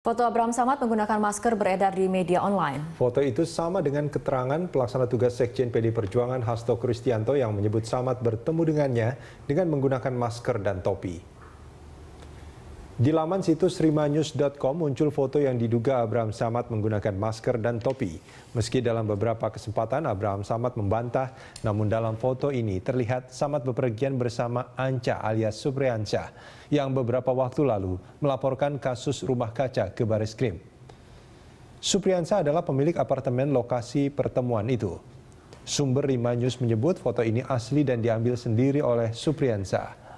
Foto Abraham Samad menggunakan masker beredar di media online. Foto itu sama dengan keterangan pelaksana tugas Sekjen PD Perjuangan Hasto Kristianto yang menyebut Samad bertemu dengannya dengan menggunakan masker dan topi. Di laman situs rimanews.com muncul foto yang diduga Abraham Samad menggunakan masker dan topi. Meski dalam beberapa kesempatan Abraham Samad membantah, namun dalam foto ini terlihat Samad bepergian bersama Anca alias Supriyansa, yang beberapa waktu lalu melaporkan kasus rumah kaca ke Baris Krim. Supriyansa adalah pemilik apartemen lokasi pertemuan itu. Sumber Rima menyebut foto ini asli dan diambil sendiri oleh Supriyansa.